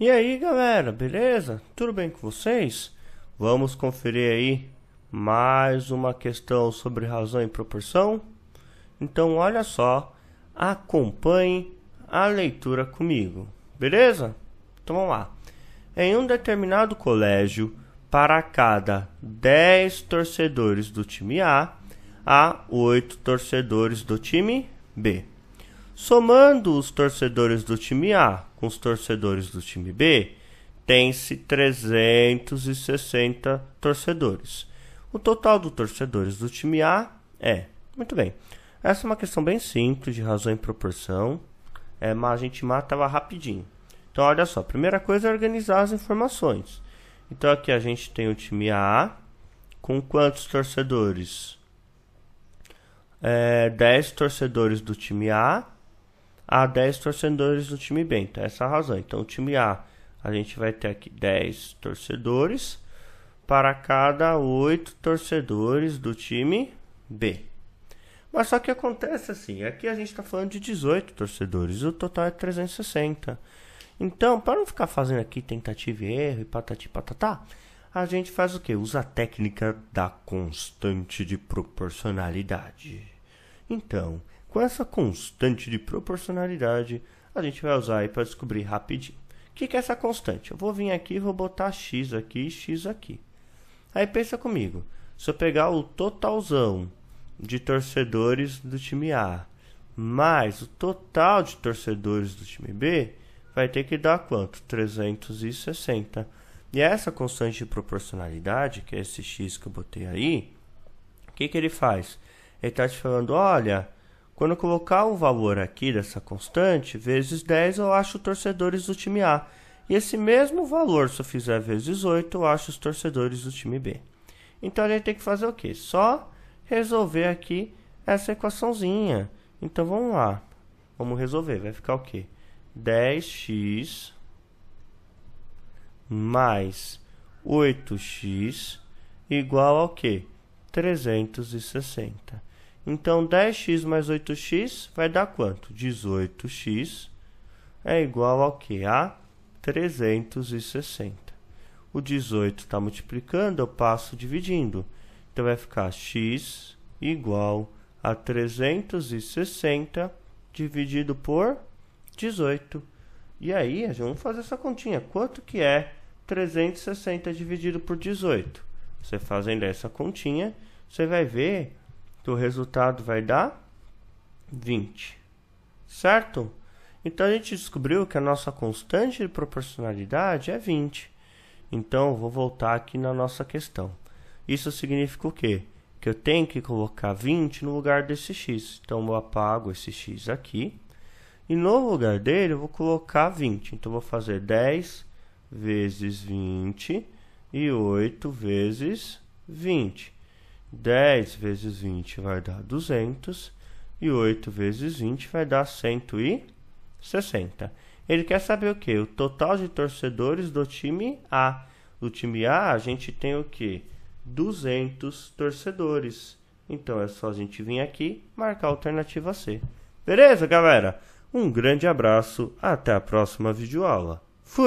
E aí galera, beleza? Tudo bem com vocês? Vamos conferir aí mais uma questão sobre razão e proporção? Então olha só, acompanhe a leitura comigo, beleza? Então vamos lá. Em um determinado colégio, para cada 10 torcedores do time A, há 8 torcedores do time B. Somando os torcedores do time A com os torcedores do time B, tem-se 360 torcedores. O total dos torcedores do time A é. Muito bem. Essa é uma questão bem simples, de razão e proporção, é, mas a gente matava rapidinho. Então, olha só, primeira coisa é organizar as informações. Então, aqui a gente tem o time A, com quantos torcedores? É, 10 torcedores do time A a 10 torcedores do time B. Então, tá essa é a razão. Então, o time A, a gente vai ter aqui 10 torcedores para cada 8 torcedores do time B. Mas só que acontece assim, aqui a gente está falando de 18 torcedores, o total é 360. Então, para não ficar fazendo aqui tentativa e erro e patati patatá, a gente faz o que? Usa a técnica da constante de proporcionalidade. Então, com essa constante de proporcionalidade, a gente vai usar aí para descobrir rapidinho. O que, que é essa constante? Eu vou vir aqui e vou botar x aqui e x aqui. Aí pensa comigo, se eu pegar o totalzão de torcedores do time A mais o total de torcedores do time B, vai ter que dar quanto? 360. E essa constante de proporcionalidade, que é esse x que eu botei aí, o que, que ele faz? Ele está te falando, olha, quando eu colocar o valor aqui dessa constante, vezes 10, eu acho torcedores do time A. E esse mesmo valor, se eu fizer vezes 8, eu acho os torcedores do time B. Então a gente tem que fazer o quê? Só resolver aqui essa equaçãozinha. Então vamos lá. Vamos resolver. Vai ficar o quê? 10x mais 8x igual ao quê? 360. Então, 10x mais 8x vai dar quanto? 18x é igual ao que? A 360. O 18 está multiplicando, eu passo dividindo. Então, vai ficar x igual a 360 dividido por 18. E aí, vamos fazer essa continha. Quanto que é 360 dividido por 18? Você fazendo essa continha, você vai ver que o resultado vai dar 20, certo? Então a gente descobriu que a nossa constante de proporcionalidade é 20. Então vou voltar aqui na nossa questão. Isso significa o quê? Que eu tenho que colocar 20 no lugar desse x. Então eu apago esse x aqui. E no lugar dele eu vou colocar 20. Então eu vou fazer 10 vezes 20 e 8 vezes 20. 10 vezes 20 vai dar 200 e 8 vezes 20 vai dar 160. Ele quer saber o que? O total de torcedores do time A. Do time A a gente tem o que? 200 torcedores. Então é só a gente vir aqui marcar a alternativa C. Beleza, galera? Um grande abraço, até a próxima videoaula. Fui!